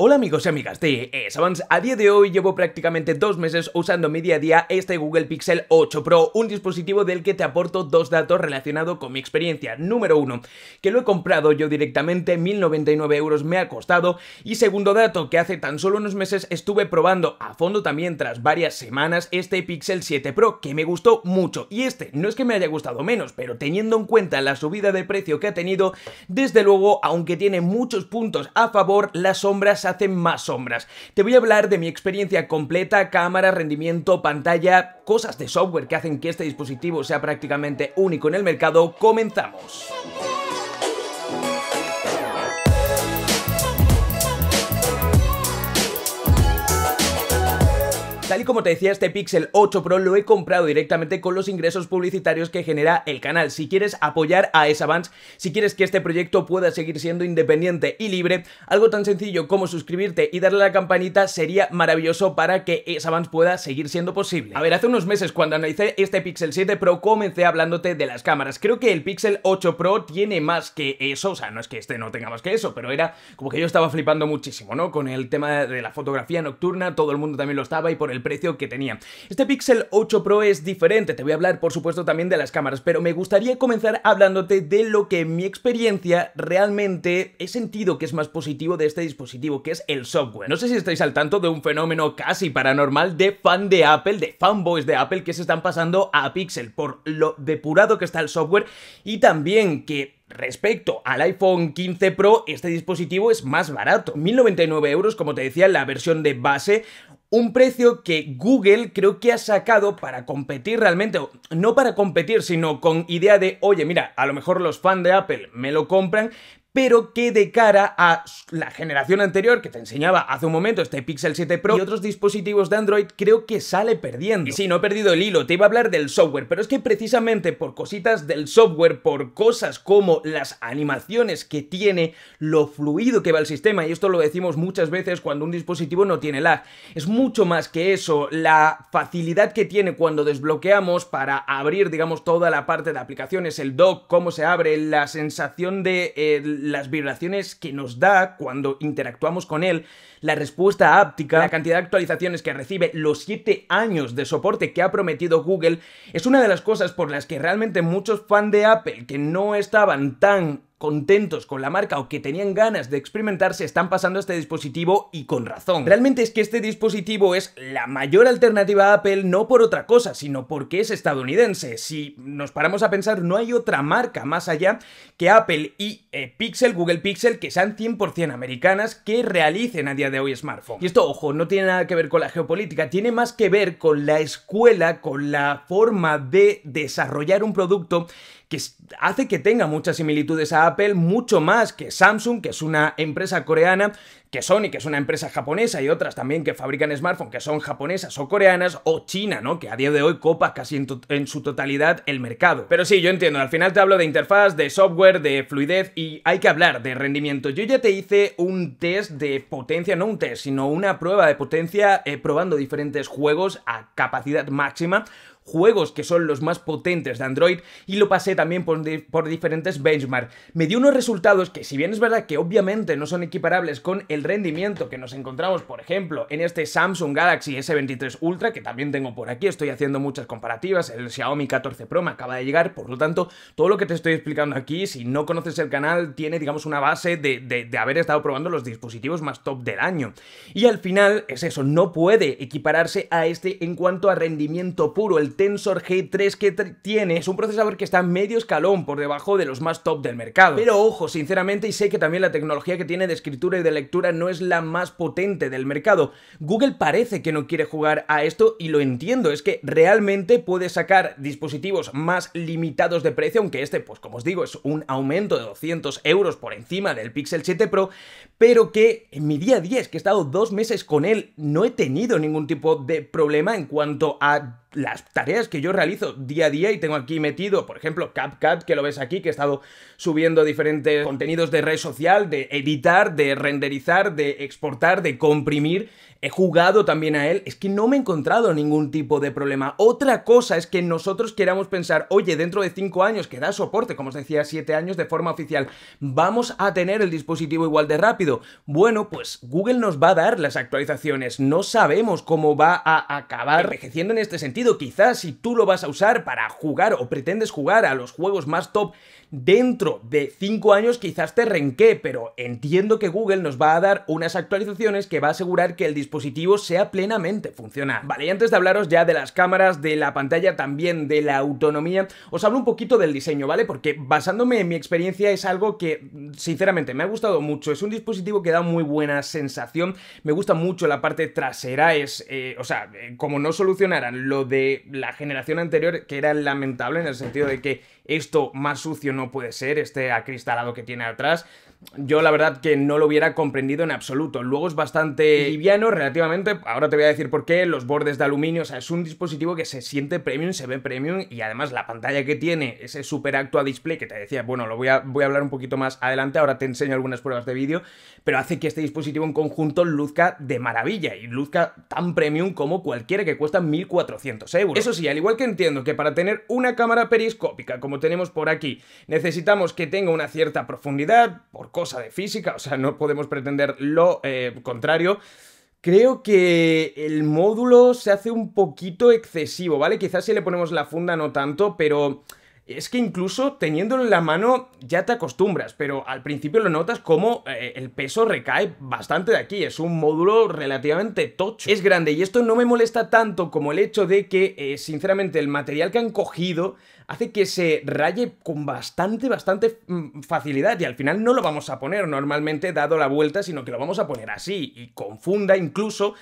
Hola amigos y amigas de Savans. a día de hoy llevo prácticamente dos meses usando mi día a día este Google Pixel 8 Pro, un dispositivo del que te aporto dos datos relacionados con mi experiencia. Número uno, que lo he comprado yo directamente, 1.099 euros me ha costado. Y segundo dato, que hace tan solo unos meses estuve probando a fondo también tras varias semanas este Pixel 7 Pro, que me gustó mucho. Y este, no es que me haya gustado menos, pero teniendo en cuenta la subida de precio que ha tenido, desde luego, aunque tiene muchos puntos a favor, las sombras hacen más sombras. Te voy a hablar de mi experiencia completa, cámara, rendimiento, pantalla, cosas de software que hacen que este dispositivo sea prácticamente único en el mercado. ¡Comenzamos! Tal y como te decía, este Pixel 8 Pro lo he comprado directamente con los ingresos publicitarios que genera el canal. Si quieres apoyar a esa si quieres que este proyecto pueda seguir siendo independiente y libre, algo tan sencillo como suscribirte y darle a la campanita sería maravilloso para que esa pueda seguir siendo posible. A ver, hace unos meses cuando analicé este Pixel 7 Pro comencé hablándote de las cámaras. Creo que el Pixel 8 Pro tiene más que eso, o sea, no es que este no tenga más que eso, pero era como que yo estaba flipando muchísimo, ¿no? Con el tema de la fotografía nocturna, todo el mundo también lo estaba y por el precio que tenía. Este Pixel 8 Pro es diferente, te voy a hablar por supuesto también de las cámaras, pero me gustaría comenzar hablándote de lo que en mi experiencia realmente he sentido que es más positivo de este dispositivo, que es el software. No sé si estáis al tanto de un fenómeno casi paranormal de fan de Apple, de fanboys de Apple que se están pasando a Pixel por lo depurado que está el software y también que Respecto al iPhone 15 Pro, este dispositivo es más barato, 1099 euros, como te decía, la versión de base, un precio que Google creo que ha sacado para competir realmente, no para competir, sino con idea de, oye, mira, a lo mejor los fans de Apple me lo compran, pero que de cara a la generación anterior que te enseñaba hace un momento este Pixel 7 Pro y otros dispositivos de Android creo que sale perdiendo. Y si no he perdido el hilo, te iba a hablar del software, pero es que precisamente por cositas del software, por cosas como las animaciones que tiene, lo fluido que va el sistema, y esto lo decimos muchas veces cuando un dispositivo no tiene lag, es mucho más que eso, la facilidad que tiene cuando desbloqueamos para abrir, digamos, toda la parte de aplicaciones, el dock, cómo se abre, la sensación de... Eh, las vibraciones que nos da cuando interactuamos con él, la respuesta áptica, la cantidad de actualizaciones que recibe, los 7 años de soporte que ha prometido Google, es una de las cosas por las que realmente muchos fans de Apple que no estaban tan contentos con la marca o que tenían ganas de experimentar están pasando a este dispositivo y con razón. Realmente es que este dispositivo es la mayor alternativa a Apple no por otra cosa, sino porque es estadounidense. Si nos paramos a pensar, no hay otra marca más allá que Apple y eh, Pixel, Google Pixel, que sean 100% americanas, que realicen a día de hoy smartphone. Y esto, ojo, no tiene nada que ver con la geopolítica, tiene más que ver con la escuela, con la forma de desarrollar un producto que hace que tenga muchas similitudes a Apple, mucho más que Samsung, que es una empresa coreana que y que es una empresa japonesa, y otras también que fabrican smartphones que son japonesas o coreanas, o China, ¿no? Que a día de hoy copa casi en, su totalidad el mercado. Pero sí, yo entiendo, al final te hablo de interfaz, de software, de fluidez y hay que hablar de rendimiento. Yo ya te hice un test de potencia, no un test, sino una prueba de potencia eh, probando diferentes juegos a capacidad máxima juegos que son los más potentes de Android y lo pasé también por, por diferentes benchmarks. Me dio unos resultados que si bien es verdad que obviamente no son equiparables con el el rendimiento que nos encontramos, por ejemplo, en este Samsung Galaxy S23 Ultra, que también tengo por aquí, estoy haciendo muchas comparativas, el Xiaomi 14 Pro me acaba de llegar, por lo tanto, todo lo que te estoy explicando aquí, si no conoces el canal, tiene, digamos, una base de, de haber estado probando los dispositivos más top del año. Y al final, es eso, no puede equipararse a este en cuanto a rendimiento puro. El Tensor G3 que tiene es un procesador que está medio escalón por debajo de los más top del mercado. Pero ojo, sinceramente, y sé que también la tecnología que tiene de escritura y de lectura no es la más potente del mercado. Google parece que no quiere jugar a esto y lo entiendo, es que realmente puede sacar dispositivos más limitados de precio, aunque este, pues como os digo, es un aumento de 200 euros por encima del Pixel 7 Pro, pero que en mi día 10, que he estado dos meses con él, no he tenido ningún tipo de problema en cuanto a las tareas que yo realizo día a día y tengo aquí metido, por ejemplo, CapCut, que lo ves aquí, que he estado subiendo diferentes contenidos de red social, de editar, de renderizar, de exportar, de comprimir. He jugado también a él, es que no me he encontrado ningún tipo de problema. Otra cosa es que nosotros queramos pensar, oye, dentro de cinco años que da soporte, como os decía, siete años de forma oficial, vamos a tener el dispositivo igual de rápido. Bueno, pues Google nos va a dar las actualizaciones, no sabemos cómo va a acabar envejeciendo en este sentido quizás si tú lo vas a usar para jugar o pretendes jugar a los juegos más top dentro de 5 años, quizás te renqué, pero entiendo que Google nos va a dar unas actualizaciones que va a asegurar que el dispositivo sea plenamente funcional. Vale, y antes de hablaros ya de las cámaras, de la pantalla, también de la autonomía, os hablo un poquito del diseño, ¿vale? Porque basándome en mi experiencia es algo que sinceramente me ha gustado mucho, es un dispositivo que da muy buena sensación, me gusta mucho la parte trasera, es, eh, o sea, eh, como no solucionaran lo de la generación anterior, que era lamentable en el sentido de que esto más sucio no puede ser, este acristalado que tiene atrás. Yo la verdad que no lo hubiera comprendido en absoluto. Luego es bastante liviano relativamente, ahora te voy a decir por qué, los bordes de aluminio, o sea, es un dispositivo que se siente premium, se ve premium y además la pantalla que tiene, ese super actua display que te decía, bueno, lo voy a, voy a hablar un poquito más adelante, ahora te enseño algunas pruebas de vídeo, pero hace que este dispositivo en conjunto luzca de maravilla y luzca tan premium como cualquiera que cuesta 1400 euros. Eso sí, al igual que entiendo que para tener una cámara periscópica como tenemos por aquí. Necesitamos que tenga una cierta profundidad, por cosa de física, o sea, no podemos pretender lo eh, contrario. Creo que el módulo se hace un poquito excesivo, ¿vale? Quizás si le ponemos la funda no tanto, pero es que incluso teniéndolo en la mano ya te acostumbras, pero al principio lo notas como eh, el peso recae bastante de aquí, es un módulo relativamente tocho. Es grande y esto no me molesta tanto como el hecho de que, eh, sinceramente, el material que han cogido hace que se raye con bastante, bastante mm, facilidad y al final no lo vamos a poner normalmente dado la vuelta, sino que lo vamos a poner así y confunda incluso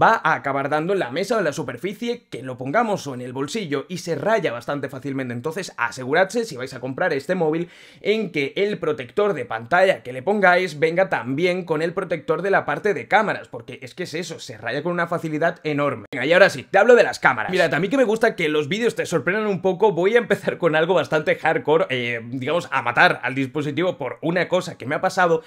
va a acabar dando en la mesa o en la superficie que lo pongamos o en el bolsillo y se raya bastante fácilmente, entonces así aseguradse si vais a comprar este móvil en que el protector de pantalla que le pongáis venga también con el protector de la parte de cámaras, porque es que es eso, se raya con una facilidad enorme. Venga, y ahora sí, te hablo de las cámaras. Mira, a mí que me gusta que los vídeos te sorprendan un poco, voy a empezar con algo bastante hardcore, eh, digamos, a matar al dispositivo por una cosa que me ha pasado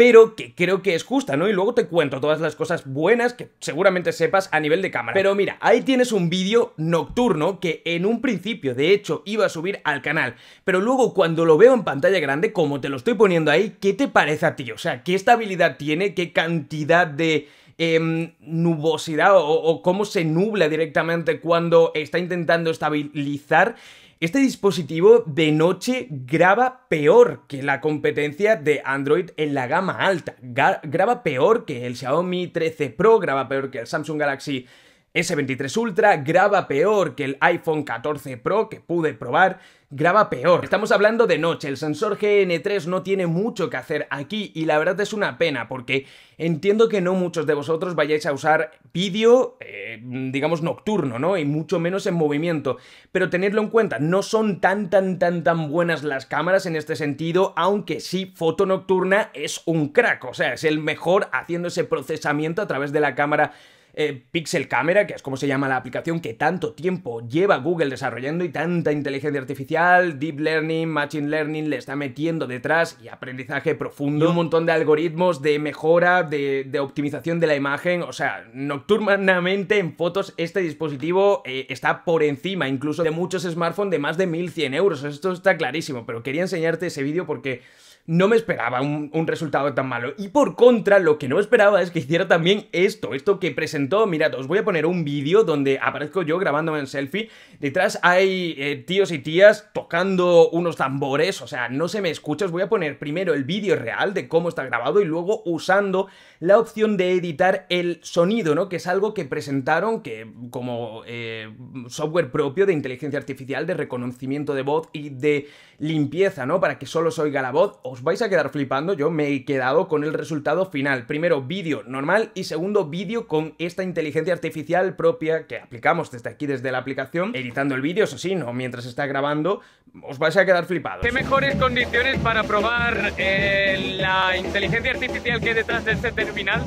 pero que creo que es justa, ¿no? Y luego te cuento todas las cosas buenas que seguramente sepas a nivel de cámara. Pero mira, ahí tienes un vídeo nocturno que en un principio, de hecho, iba a subir al canal, pero luego cuando lo veo en pantalla grande, como te lo estoy poniendo ahí, ¿qué te parece a ti? O sea, ¿qué estabilidad tiene? ¿Qué cantidad de... Em, nubosidad o, o, cómo se nubla directamente cuando está intentando estabilizar este dispositivo de noche graba peor que la competencia de Android en la gama alta. graba peor que el Xiaomi 13 Pro, graba peor que el Samsung Galaxy S23 Ultra, graba peor que el iPhone 14 Pro que pude probar graba peor. Estamos hablando de noche, el sensor GN3 no tiene mucho que hacer aquí y la verdad es una pena porque entiendo que no muchos de vosotros vayáis a usar vídeo, eh, digamos, nocturno, ¿no? Y mucho menos en movimiento. Pero tenedlo en cuenta, no son tan, tan, tan, tan buenas las cámaras en este sentido, aunque sí, foto nocturna es un crack, o sea, es el mejor haciendo ese procesamiento a través de la cámara eh, Pixel Camera, que es como se llama la aplicación que tanto tiempo lleva Google desarrollando y tanta inteligencia artificial, deep learning, machine learning le está metiendo detrás y aprendizaje profundo, un montón de algoritmos de mejora, de, optimización de la imagen, o sea, nocturnamente en fotos este dispositivo eh, está por encima incluso de muchos smartphones de más de 1100 euros, esto está clarísimo, pero quería enseñarte ese vídeo porque no me esperaba un, resultado tan malo y por contra lo que no esperaba es que hiciera también esto, esto que presenté mirad, os voy a poner un vídeo donde aparezco yo grabándome en selfie, detrás hay eh, tíos y tías tocando unos tambores, o sea, no se me escucha, os voy a poner primero el vídeo real de cómo está grabado y luego usando la opción de editar el sonido, ¿no? Que es algo que presentaron que como eh, software propio de inteligencia artificial, de reconocimiento de voz y de limpieza, ¿no? Para que solo se oiga la voz, os vais a quedar flipando, yo me he quedado con el resultado final. Primero vídeo normal y segundo vídeo con este esta inteligencia artificial propia que aplicamos desde aquí, desde la aplicación, editando el vídeo, eso sí, no mientras está grabando, os vais a quedar flipados. ¿Qué mejores condiciones para probar eh, la inteligencia artificial que hay detrás de este terminal?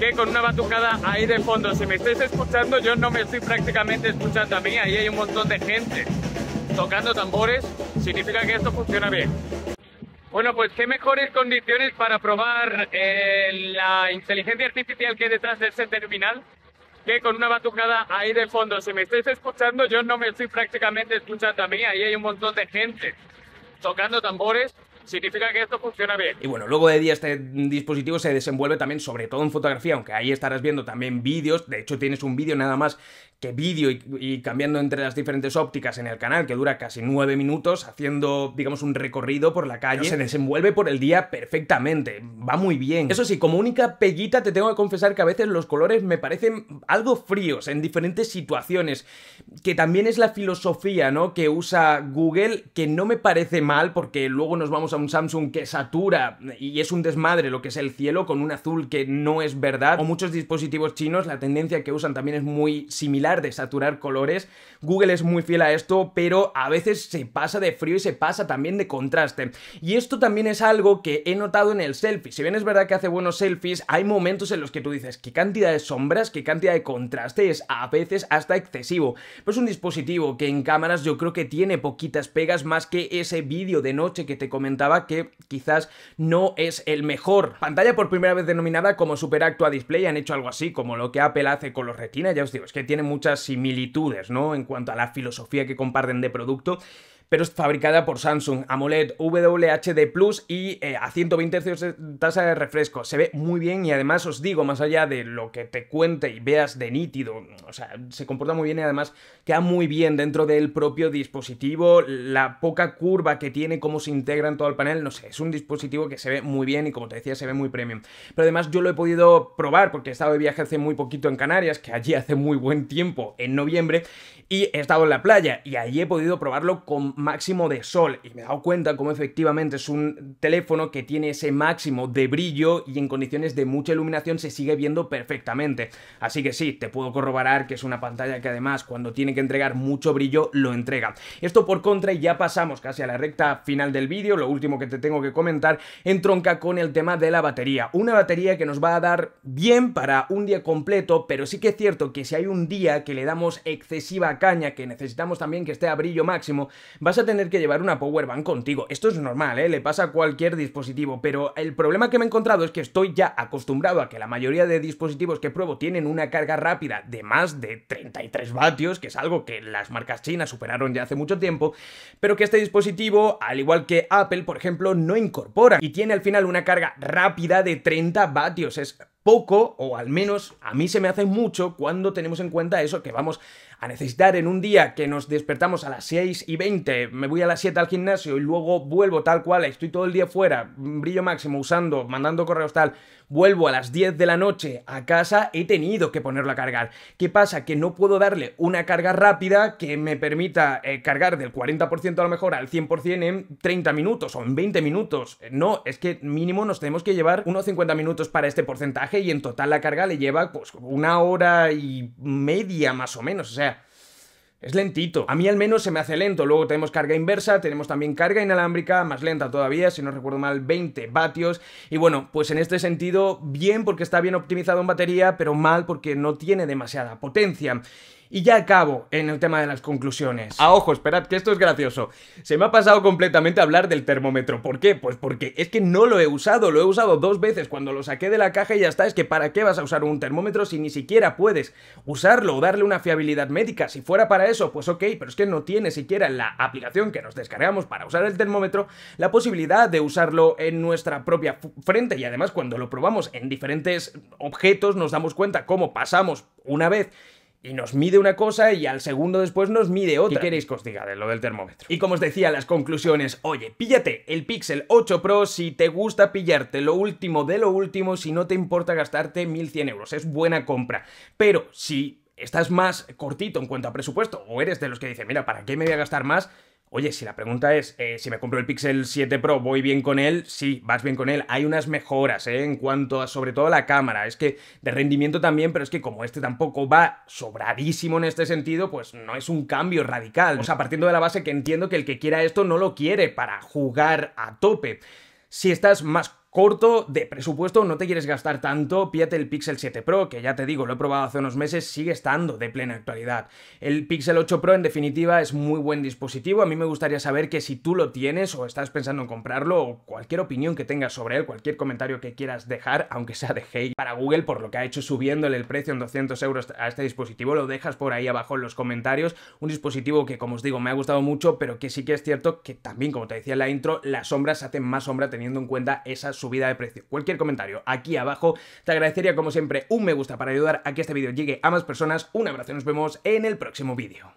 que con una batucada ahí de fondo. Si me estáis escuchando, yo no me estoy prácticamente escuchando a mí. Ahí hay un montón de gente tocando tambores. Significa que esto funciona bien. Bueno, pues qué mejores condiciones para probar eh, la inteligencia artificial que hay detrás de ese terminal que con una batucada ahí de fondo. Si me estáis escuchando, yo no me estoy prácticamente escuchando a mí, ahí hay un montón de gente tocando tambores significa que esto funciona bien. Y bueno, luego de día este dispositivo se desenvuelve también, sobre todo en fotografía, aunque ahí estarás viendo también vídeos, de hecho tienes un vídeo nada más que vídeo y, cambiando entre las diferentes ópticas en el canal, que dura casi nueve minutos, haciendo, digamos, un recorrido por la calle, se desenvuelve por el día perfectamente, va muy bien. Eso sí, como única pellita te tengo que confesar que a veces los colores me parecen algo fríos en diferentes situaciones, que también es la filosofía, ¿no?, que usa Google, que no me parece mal, porque luego nos vamos a un Samsung que satura y es un desmadre lo que es el cielo con un azul que no es verdad, o muchos dispositivos chinos, la tendencia que usan también es muy similar de saturar colores. Google es muy fiel a esto, pero a veces se pasa de frío y se pasa también de contraste. Y esto también es algo que he notado en el selfie. Si bien es verdad que hace buenos selfies, hay momentos en los que tú dices, qué cantidad de sombras, qué cantidad de contraste, es a veces hasta excesivo. Pero es un dispositivo que en cámaras yo creo que tiene poquitas pegas más que ese vídeo de noche que te comentaba que quizás no es el mejor. Pantalla por primera vez denominada como Super Actua Display, han hecho algo así como lo que Apple hace con los Retina, ya os digo, es que tiene muchas similitudes, ¿no? En cuanto a la filosofía que comparten de producto pero es fabricada por Samsung, AMOLED WHD Plus y eh, a 120 Hz de tasa de refresco. Se ve muy bien y además os digo, más allá de lo que te cuente y veas de nítido, o sea, se comporta muy bien y además queda muy bien dentro del propio dispositivo, la poca curva que tiene, cómo se integra en todo el panel, no sé, es un dispositivo que se ve muy bien y como te decía, se ve muy premium. Pero además yo lo he podido probar porque he estado de viaje hace muy poquito en Canarias, que allí hace muy buen tiempo, en noviembre, y he estado en la playa y allí he podido probarlo con máximo de sol y me he dado cuenta como efectivamente es un teléfono que tiene ese máximo de brillo y en condiciones de mucha iluminación se sigue viendo perfectamente. Así que sí, te puedo corroborar que es una pantalla que además cuando tiene que entregar mucho brillo lo entrega. Esto por contra y ya pasamos casi a la recta final del vídeo, lo último que te tengo que comentar entronca con el tema de la batería. Una batería que nos va a dar bien para un día completo, pero sí que es cierto que si hay un día que le damos excesiva caña, que necesitamos también que esté a brillo máximo, vas a tener que llevar una power bank contigo. Esto es normal, ¿eh? le pasa a cualquier dispositivo, pero el problema que me he encontrado es que estoy ya acostumbrado a que la mayoría de dispositivos que pruebo tienen una carga rápida de más de 33 vatios, que es algo que las marcas chinas superaron ya hace mucho tiempo, pero que este dispositivo, al igual que Apple, por ejemplo, no incorpora y tiene al final una carga rápida de 30 vatios. Es poco, o al menos a mí se me hace mucho cuando tenemos en cuenta eso que vamos a necesitar en un día que nos despertamos a las 6 y 20, me voy a las 7 al gimnasio y luego vuelvo tal cual, estoy todo el día fuera, brillo máximo usando, mandando correos tal, vuelvo a las 10 de la noche a casa, he tenido que ponerlo a cargar. ¿Qué pasa? Que no puedo darle una carga rápida que me permita eh, cargar del 40% a lo mejor al 100% en 30 minutos o en 20 minutos. Eh, no, es que mínimo nos tenemos que llevar unos 50 minutos para este porcentaje y en total la carga le lleva pues una hora y media más o menos. O sea, es lentito. A mí al menos se me hace lento. Luego tenemos carga inversa, tenemos también carga inalámbrica, más lenta todavía, si no recuerdo mal, 20 vatios. Y bueno, pues en este sentido, bien porque está bien optimizado en batería, pero mal porque no tiene demasiada potencia. Y ya acabo en el tema de las conclusiones. A ah, ojo, esperad, que esto es gracioso. Se me ha pasado completamente hablar del termómetro. ¿Por qué? Pues porque es que no lo he usado, lo he usado dos veces cuando lo saqué de la caja y ya está. Es que ¿para qué vas a usar un termómetro si ni siquiera puedes usarlo o darle una fiabilidad médica? Si fuera para eso, pues ok, pero es que no tiene siquiera la aplicación que nos descargamos para usar el termómetro la posibilidad de usarlo en nuestra propia frente. Y además cuando lo probamos en diferentes objetos nos damos cuenta cómo pasamos una vez y nos mide una cosa y al segundo después nos mide otra. ¿Qué queréis que os diga lo del termómetro? Y como os decía, las conclusiones, oye, píllate el Pixel 8 Pro si te gusta pillarte lo último de lo último, si no te importa gastarte 1100 euros, es buena compra. Pero si estás más cortito en cuanto a presupuesto o eres de los que dicen, mira, ¿para qué me voy a gastar más? Oye, si la pregunta es, eh, si me compro el Pixel 7 Pro, ¿voy bien con él? Sí, vas bien con él. Hay unas mejoras, ¿eh? En cuanto a, sobre todo, la cámara. Es que de rendimiento también, pero es que como este tampoco va sobradísimo en este sentido, pues no es un cambio radical. O sea, partiendo de la base que entiendo que el que quiera esto no lo quiere para jugar a tope. Si estás más corto de presupuesto, no te quieres gastar tanto, pídate el Pixel 7 Pro, que ya te digo, lo he probado hace unos meses, sigue estando de plena actualidad. El Pixel 8 Pro, en definitiva, es muy buen dispositivo. A mí me gustaría saber que si tú lo tienes o estás pensando en comprarlo, o cualquier opinión que tengas sobre él, cualquier comentario que quieras dejar, aunque sea de hate para Google por lo que ha hecho subiéndole el precio en 200 euros a este dispositivo, lo dejas por ahí abajo en los comentarios. Un dispositivo que, como os digo, me ha gustado mucho, pero que sí que es cierto que también, como te decía en la intro, las sombras hacen más sombra teniendo en cuenta esa subida subida de precio. Cualquier comentario aquí abajo. Te agradecería como siempre un me gusta para ayudar a que este vídeo llegue a más personas. Un abrazo y nos vemos en el próximo vídeo.